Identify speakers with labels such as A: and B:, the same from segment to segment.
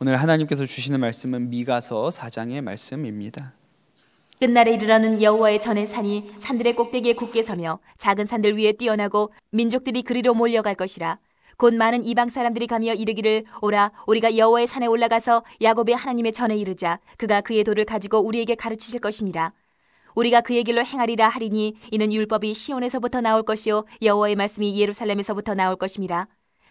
A: 오늘 하나님께서 주시는 말씀은 미가서 4장의 말씀입니다.
B: 끝날에 이르러는 여호와의 전의 산이 산들의 꼭대기에 굳게 서며 작은 산들 위에 뛰어나고 민족들이 그리로 몰려갈 것이라 곧 많은 이방 사람들이 가며 이르기를 오라 우리가 여호와의 산에 올라가서 야곱의 하나님의 전에 이르자 그가 그의 도를 가지고 우리에게 가르치실 것이니라 우리가 그의 길로 행하리라 하리니 이는 율법이 시온에서부터 나올 것이요 여호와의 말씀이 예루살렘에서부터 나올 것임이라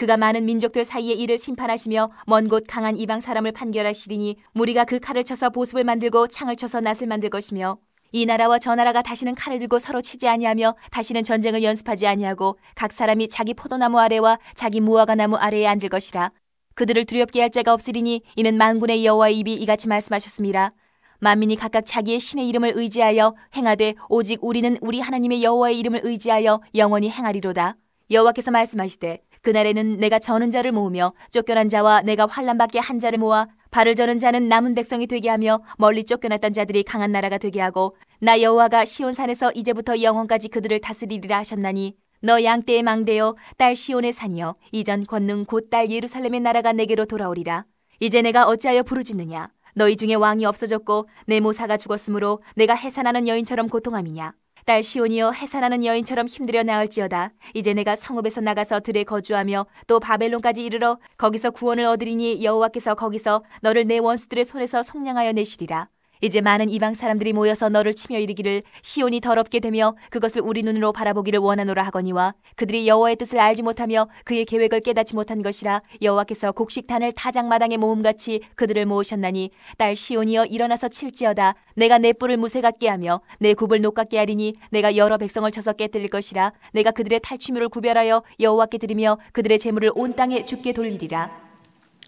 B: 그가 많은 민족들 사이에 이를 심판하시며 먼 곳 강한 이방 사람을 판결하시리니 무리가 그 칼을 쳐서 보습을 만들고 창을 쳐서 낫을 만들 것이며 이 나라와 저 나라가 다시는 칼을 들고 서로 치지 아니하며 다시는 전쟁을 연습하지 아니하고 각 사람이 자기 포도나무 아래와 자기 무화과나무 아래에 앉을 것이라 그들을 두렵게 할 자가 없으리니 이는 만군의 여호와의 입이 이같이 말씀하셨습니다. 만민이 각각 자기의 신의 이름을 의지하여 행하되 오직 우리는 우리 하나님의 여호와의 이름을 의지하여 영원히 행하리로다. 여호와께서 말씀하시되 그날에는 내가 저는 자를 모으며 쫓겨난 자와 내가 환란받게 한 자를 모아 발을 저는 자는 남은 백성이 되게 하며 멀리 쫓겨났던 자들이 강한 나라가 되게 하고 나 여호와가 시온산에서 이제부터 영원까지 그들을 다스리리라 하셨나니 너 양떼의 망대여 딸 시온의 산이여 이전 권능 곧 딸 예루살렘의 나라가 내게로 돌아오리라 이제 내가 어찌하여 부르짖느냐 너희 중에 왕이 없어졌고 내 모사가 죽었으므로 내가 해산하는 여인처럼 고통함이냐 딸 시온이여 해산하는 여인처럼 힘들여 나을지어다 이제 내가 성읍에서 나가서 들에 거주하며 또 바벨론까지 이르러 거기서 구원을 얻으리니 여호와께서 거기서 너를 내 원수들의 손에서 속량하여 내시리라. 이제 많은 이방 사람들이 모여서 너를 치며 이르기를 시온이 더럽게 되며 그것을 우리 눈으로 바라보기를 원하노라 하거니와 그들이 여호와의 뜻을 알지 못하며 그의 계획을 깨닫지 못한 것이라 여호와께서 곡식단을 타작마당에 모음같이 그들을 모으셨나니 딸 시온이여 일어나서 칠지어다 내가 내 뿔을 무쇠 같게 하며 내 굽을 녹 같게 하리니 내가 여러 백성을 쳐서 깨뜨릴 것이라 내가 그들의 탈취물을 구별하여 여호와께 드리며 그들의 재물을 온 땅에 죽게 돌리리라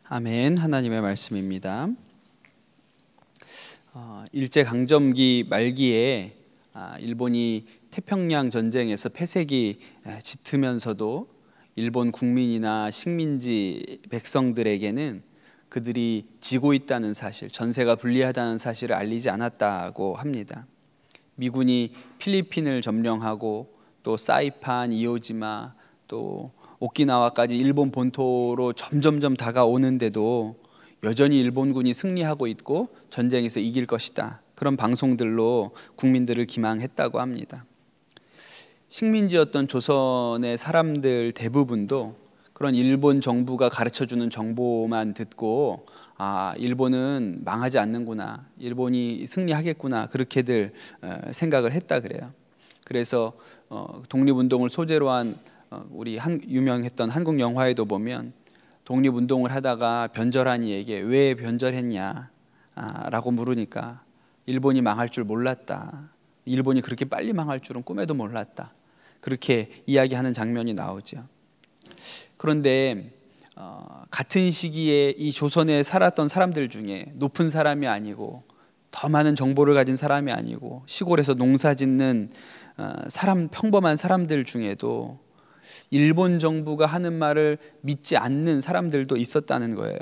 A: 아멘 하나님의 말씀입니다. 어, 일제 강점기 말기에 아, 일본이 태평양 전쟁에서 폐색이 아, 짙으면서도 일본 국민이나 식민지 백성들에게는 그들이 지고 있다는 사실, 전세가 불리하다는 사실을 알리지 않았다고 합니다. 미군이 필리핀을 점령하고 또 사이판, 이오지마, 또 오키나와까지 일본 본토로 점점점 다가오는데도 여전히 일본군이 승리하고 있고 전쟁에서 이길 것이다. 그런 방송들로 국민들을 기망했다고 합니다. 식민지였던 조선의 사람들 대부분도 그런 일본 정부가 가르쳐 주는 정보만 듣고 아, 일본은 망하지 않는구나. 일본이 승리하겠구나. 그렇게들 어, 생각을 했다 그래요. 그래서 어, 독립운동을 소재로 한 어, 우리 한, 유명했던 한국 영화에도 보면 독립운동을 하다가 변절하니에게 왜 변절했냐라고 아, 물으니까 일본이 망할 줄 몰랐다. 일본이 그렇게 빨리 망할 줄은 꿈에도 몰랐다. 그렇게 이야기하는 장면이 나오죠. 그런데 어, 같은 시기에 이 조선에 살았던 사람들 중에 높은 사람이 아니고 더 많은 정보를 가진 사람이 아니고 시골에서 농사 짓는 어, 사람 평범한 사람들 중에도 일본 정부가 하는 말을 믿지 않는 사람들도 있었다는 거예요.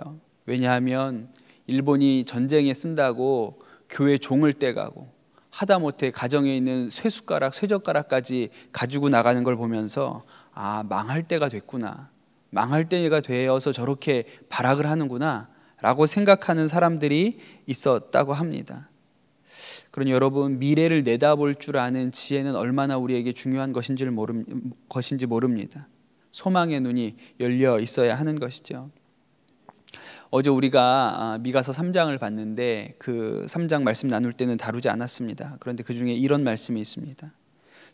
A: 왜냐하면 일본이 전쟁에 쓴다고 교회 종을 떼가고 하다못해 가정에 있는 쇠숟가락, 쇠젓가락까지 가지고 나가는 걸 보면서 아, 망할 때가 됐구나. 망할 때가 되어서 저렇게 발악을 하는구나. 라고 생각하는 사람들이 있었다고 합니다. 그러니 여러분 미래를 내다볼 줄 아는 지혜는 얼마나 우리에게 중요한 것인지를 모름, 것인지 모릅니다. 소망의 눈이 열려 있어야 하는 것이죠. 어제 우리가 아, 미가서 3장을 봤는데 그 3장 말씀 나눌 때는 다루지 않았습니다. 그런데 그 중에 이런 말씀이 있습니다.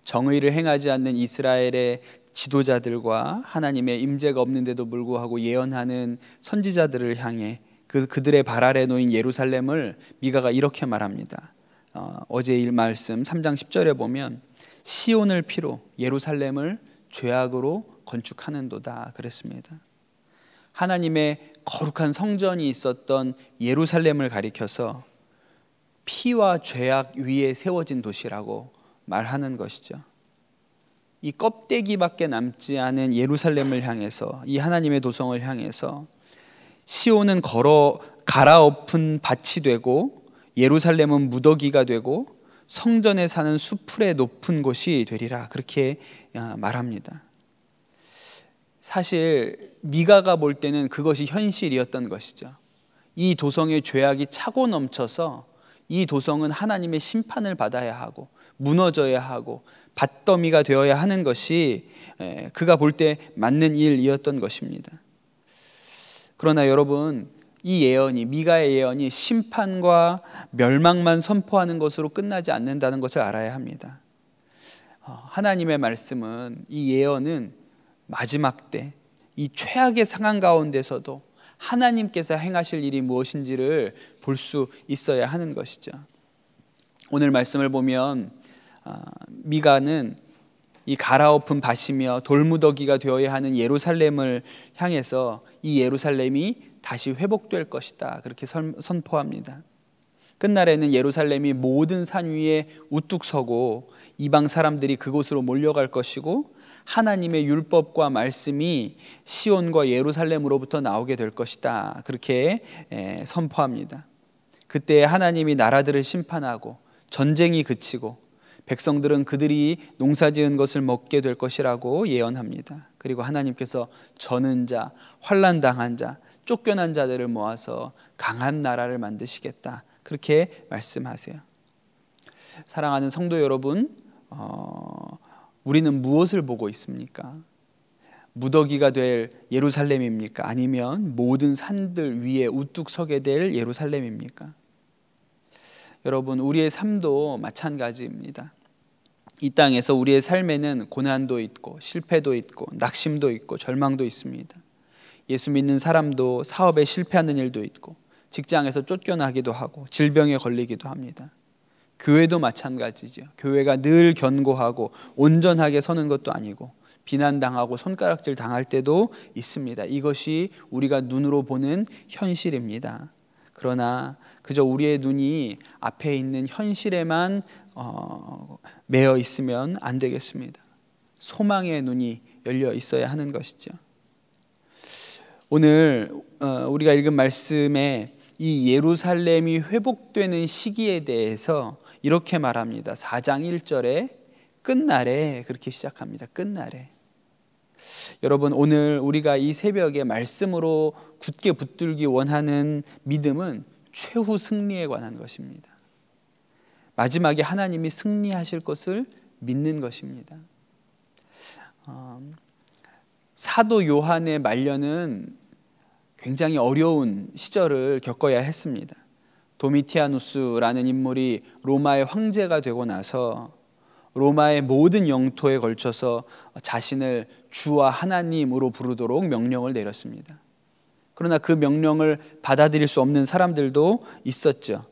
A: 정의를 행하지 않는 이스라엘의 지도자들과 하나님의 임재가 없는데도 불구하고 예언하는 선지자들을 향해 그 그들의 발 아래 놓인 예루살렘을 미가가 이렇게 말합니다. 어, 어제 일 말씀 3장 10절에 보면 시온을 피로 예루살렘을 죄악으로 건축하는도다 그랬습니다. 하나님의 거룩한 성전이 있었던 예루살렘을 가리켜서 피와 죄악 위에 세워진 도시라고 말하는 것이죠. 이 껍데기밖에 남지 않은 예루살렘을 향해서 이 하나님의 도성을 향해서 시온은 걸어 갈아엎은 밭이 되고 예루살렘은 무더기가 되고 성전에 사는 수풀의 높은 곳이 되리라 그렇게 어, 말합니다. 사실 미가가 볼 때는 그것이 현실이었던 것이죠. 이 도성의 죄악이 차고 넘쳐서 이 도성은 하나님의 심판을 받아야 하고 무너져야 하고 밭더미가 되어야 하는 것이 그가 볼 때 맞는 일이었던 것입니다. 그러나 여러분 이 예언이 미가의 예언이 심판과 멸망만 선포하는 것으로 끝나지 않는다는 것을 알아야 합니다. 어, 하나님의 말씀은 이 예언은 마지막 때 이 최악의 상황 가운데서도 하나님께서 행하실 일이 무엇인지를 볼 수 있어야 하는 것이죠. 오늘 말씀을 보면 어, 미가는 이 갈아엎은 밭이며 돌무더기가 되어야 하는 예루살렘을 향해서 이 예루살렘이 다시 회복될 것이다. 그렇게 선포합니다. 끝날에는 예루살렘이 모든 산 위에 우뚝 서고 이방 사람들이 그곳으로 몰려갈 것이고 하나님의 율법과 말씀이 시온과 예루살렘으로부터 나오게 될 것이다. 그렇게 선포합니다. 그때 하나님이 나라들을 심판하고 전쟁이 그치고 백성들은 그들이 농사지은 것을 먹게 될 것이라고 예언합니다. 그리고 하나님께서 저는 자, 환난 당한 자, 쫓겨난 자들을 모아서 강한 나라를 만드시겠다. 그렇게 말씀하세요. 사랑하는 성도 여러분, 어, 우리는 무엇을 보고 있습니까? 무더기가 될 예루살렘입니까? 아니면 모든 산들 위에 우뚝 서게 될 예루살렘입니까? 여러분, 우리의 삶도 마찬가지입니다. 이 땅에서 우리의 삶에는 고난도 있고 실패도 있고 낙심도 있고 절망도 있습니다. 예수 믿는 사람도 사업에 실패하는 일도 있고 직장에서 쫓겨나기도 하고 질병에 걸리기도 합니다. 교회도 마찬가지죠. 교회가 늘 견고하고 온전하게 서는 것도 아니고 비난당하고 손가락질 당할 때도 있습니다. 이것이 우리가 눈으로 보는 현실입니다. 그러나 그저 우리의 눈이 앞에 있는 현실에만 어, 매여 있으면 안 되겠습니다. 소망의 눈이 열려 있어야 하는 것이죠. 오늘 어, 우리가 읽은 말씀에 이 예루살렘이 회복되는 시기에 대해서 이렇게 말합니다. 4장 1절에 끝날에 그렇게 시작합니다. 끝날에. 여러분 오늘 우리가 이 새벽에 말씀으로 굳게 붙들기 원하는 믿음은 최후 승리에 관한 것입니다. 마지막에 하나님이 승리하실 것을 믿는 것입니다. 음. 사도 요한의 말년은 굉장히 어려운 시절을 겪어야 했습니다. 도미티아누스라는 인물이 로마의 황제가 되고 나서 로마의 모든 영토에 걸쳐서 자신을 주와 하나님으로 부르도록 명령을 내렸습니다. 그러나 그 명령을 받아들일 수 없는 사람들도 있었죠.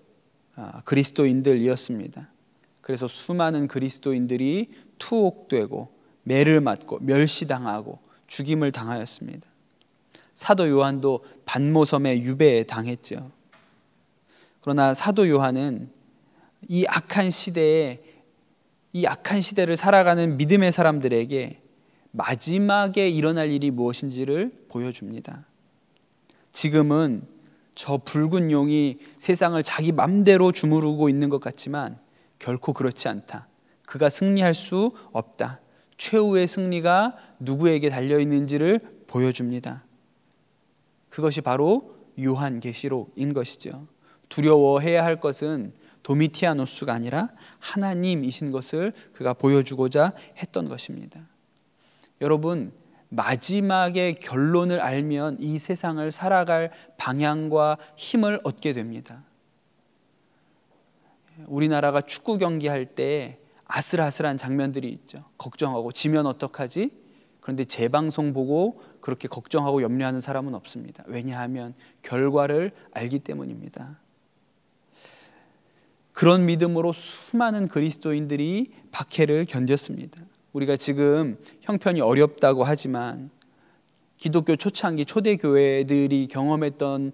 A: 아, 그리스도인들이었습니다. 그래서 수많은 그리스도인들이 투옥되고 매를 맞고 멸시당하고 죽임을 당하였습니다. 사도 요한도 반모섬의 유배에 당했죠. 그러나 사도 요한은 이 악한 시대에 이 악한 시대를 살아가는 믿음의 사람들에게 마지막에 일어날 일이 무엇인지를 보여줍니다. 지금은 저 붉은 용이 세상을 자기 맘대로 주무르고 있는 것 같지만 결코 그렇지 않다. 그가 승리할 수 없다. 최후의 승리가 누구에게 달려 있는지를 보여줍니다. 그것이 바로 요한 계시록인 것이죠. 두려워해야 할 것은 도미티아노스가 아니라 하나님이신 것을 그가 보여주고자 했던 것입니다. 여러분, 마지막의 결론을 알면 이 세상을 살아갈 방향과 힘을 얻게 됩니다. 우리나라가 축구 경기할 때 아슬아슬한 장면들이 있죠. 걱정하고 지면 어떡하지? 그런데 재방송 보고 그렇게 걱정하고 염려하는 사람은 없습니다. 왜냐하면 결과를 알기 때문입니다. 그런 믿음으로 수많은 그리스도인들이 박해를 견뎠습니다. 우리가 지금 형편이 어렵다고 하지만 기독교 초창기 초대교회들이 경험했던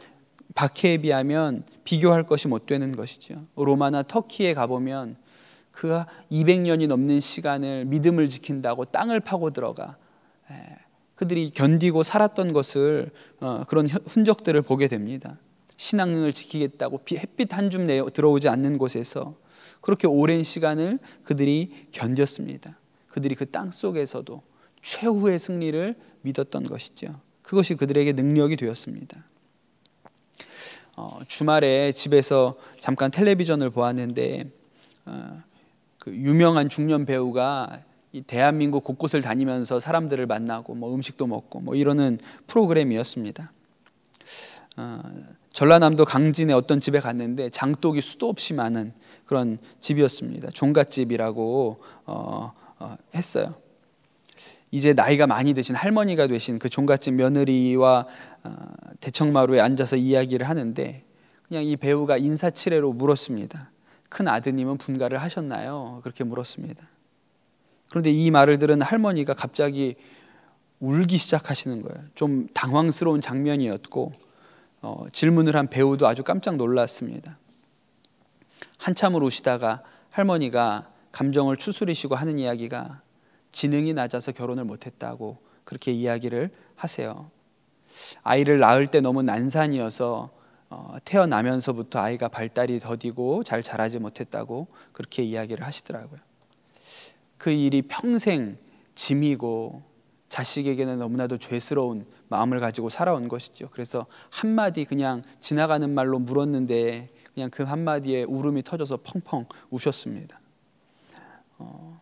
A: 박해에 비하면 비교할 것이 못 되는 것이죠. 로마나 터키에 가보면 그 200년이 넘는 시간을 믿음을 지킨다고 땅을 파고 들어가 예, 그들이 견디고 살았던 것을 어, 그런 흔적들을 보게 됩니다. 신앙을 지키겠다고 햇빛 한 줌 내어 들어오지 않는 곳에서 그렇게 오랜 시간을 그들이 견뎠습니다. 그들이 그 땅 속에서도 최후의 승리를 믿었던 것이죠. 그것이 그들에게 능력이 되었습니다. 어, 주말에 집에서 잠깐 텔레비전을 보았는데 어, 그 유명한 중년 배우가 이 대한민국 곳곳을 다니면서 사람들을 만나고 뭐 음식도 먹고 뭐 이러는 프로그램이었습니다. 어, 전라남도 강진의 어떤 집에 갔는데 장독이 수도 없이 많은 그런 집이었습니다. 종갓집이라고 어, 어, 했어요. 이제 나이가 많이 드신 할머니가 되신 그 종갓집 며느리와 어, 대청마루에 앉아서 이야기를 하는데 그냥 이 배우가 인사치레로 물었습니다. 큰 아드님은 분가를 하셨나요? 그렇게 물었습니다. 그런데 이 말을 들은 할머니가 갑자기 울기 시작하시는 거예요. 좀 당황스러운 장면이었고 어, 질문을 한 배우도 아주 깜짝 놀랐습니다. 한참을 우시다가 할머니가 감정을 추스리시고 하는 이야기가 지능이 낮아서 결혼을 못했다고 그렇게 이야기를 하세요. 아이를 낳을 때 너무 난산이어서 어, 태어나면서부터 아이가 발달이 더디고 잘 자라지 못했다고 그렇게 이야기를 하시더라고요. 그 일이 평생 짐이고 자식에게는 너무나도 죄스러운 마음을 가지고 살아온 것이죠. 그래서 한마디 그냥 지나가는 말로 물었는데 그냥 그 한마디에 울음이 터져서 펑펑 우셨습니다. 어,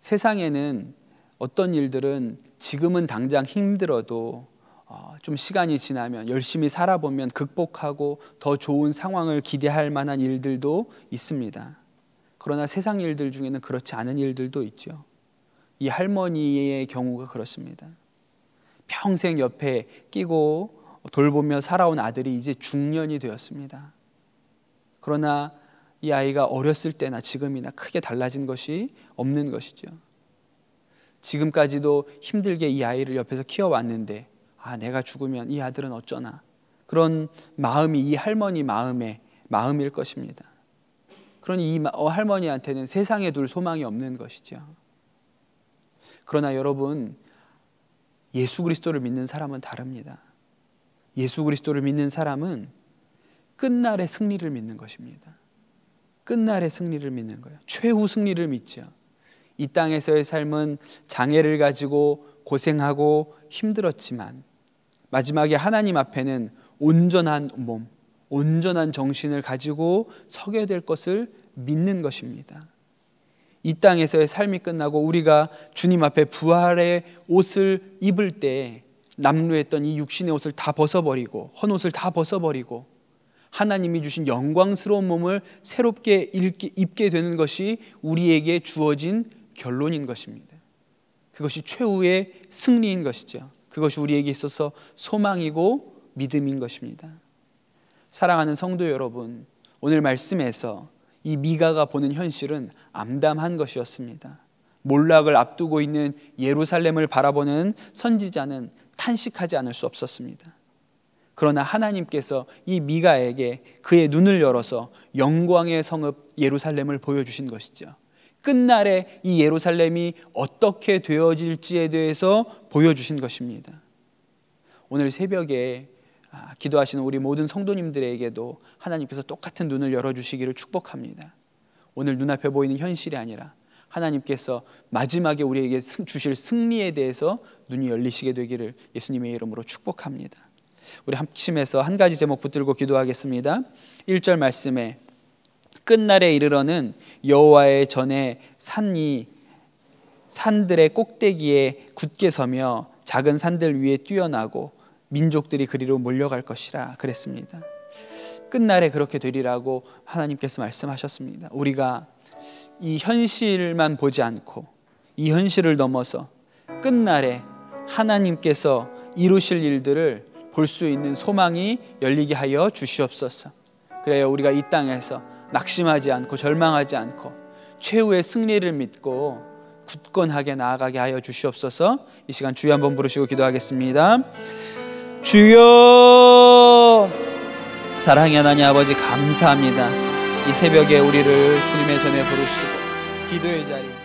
A: 세상에는 어떤 일들은 지금은 당장 힘들어도 어, 좀 시간이 지나면 열심히 살아보면 극복하고 더 좋은 상황을 기대할 만한 일들도 있습니다. 그러나 세상 일들 중에는 그렇지 않은 일들도 있죠. 이 할머니의 경우가 그렇습니다. 평생 옆에 끼고 돌보며 살아온 아들이 이제 중년이 되었습니다. 그러나 이 아이가 어렸을 때나 지금이나 크게 달라진 것이 없는 것이죠. 지금까지도 힘들게 이 아이를 옆에서 키워왔는데, 아, 내가 죽으면 이 아들은 어쩌나. 그런 마음이 이 할머니 마음의 마음일 것입니다. 그러니 이 어, 할머니한테는 세상에 둘 소망이 없는 것이죠. 그러나 여러분 예수 그리스도를 믿는 사람은 다릅니다. 예수 그리스도를 믿는 사람은 끝날의 승리를 믿는 것입니다. 끝날의 승리를 믿는 거예요. 최후 승리를 믿죠. 이 땅에서의 삶은 장애를 가지고 고생하고 힘들었지만 마지막에 하나님 앞에는 온전한 몸, 온전한 정신을 가지고 서게 될 것을 믿는 것입니다. 이 땅에서의 삶이 끝나고 우리가 주님 앞에 부활의 옷을 입을 때 남루했던 이 육신의 옷을 다 벗어버리고 헌 옷을 다 벗어버리고 하나님이 주신 영광스러운 몸을 새롭게 입게 되는 것이 우리에게 주어진 결론인 것입니다. 그것이 최후의 승리인 것이죠. 그것이 우리에게 있어서 소망이고 믿음인 것입니다. 사랑하는 성도 여러분, 오늘 말씀에서 이 미가가 보는 현실은 암담한 것이었습니다. 몰락을 앞두고 있는 예루살렘을 바라보는 선지자는 탄식하지 않을 수 없었습니다. 그러나 하나님께서 이 미가에게 그의 눈을 열어서 영광의 성읍 예루살렘을 보여주신 것이죠. 끝날에 이 예루살렘이 어떻게 되어질지에 대해서 보여주신 것입니다. 오늘 새벽에 아, 기도하시는 우리 모든 성도님들에게도 하나님께서 똑같은 눈을 열어주시기를 축복합니다. 오늘 눈앞에 보이는 현실이 아니라 하나님께서 마지막에 우리에게 주실 승리에 대해서 눈이 열리시게 되기를 예수님의 이름으로 축복합니다. 우리 합침해서 한 가지 제목 붙들고 기도하겠습니다. 1절 말씀에 끝날에 이르러는 여호와의 전에 산이 산들의 꼭대기에 굳게 서며 작은 산들 위에 뛰어나고 민족들이 그리로 몰려갈 것이라 그랬습니다. 끝날에 그렇게 되리라고 하나님께서 말씀하셨습니다. 우리가 이 현실만 보지 않고 이 현실을 넘어서 끝날에 하나님께서 이루실 일들을 볼 수 있는 소망이 열리게 하여 주시옵소서. 그래야 우리가 이 땅에서 낙심하지 않고 절망하지 않고 최후의 승리를 믿고 굳건하게 나아가게 하여 주시옵소서. 이 시간 주여 한번 부르시고 기도하겠습니다. 주여 사랑해 하나님 아버지 감사합니다. 이 새벽에 우리를 주님의 전에 부르시고 기도의 자리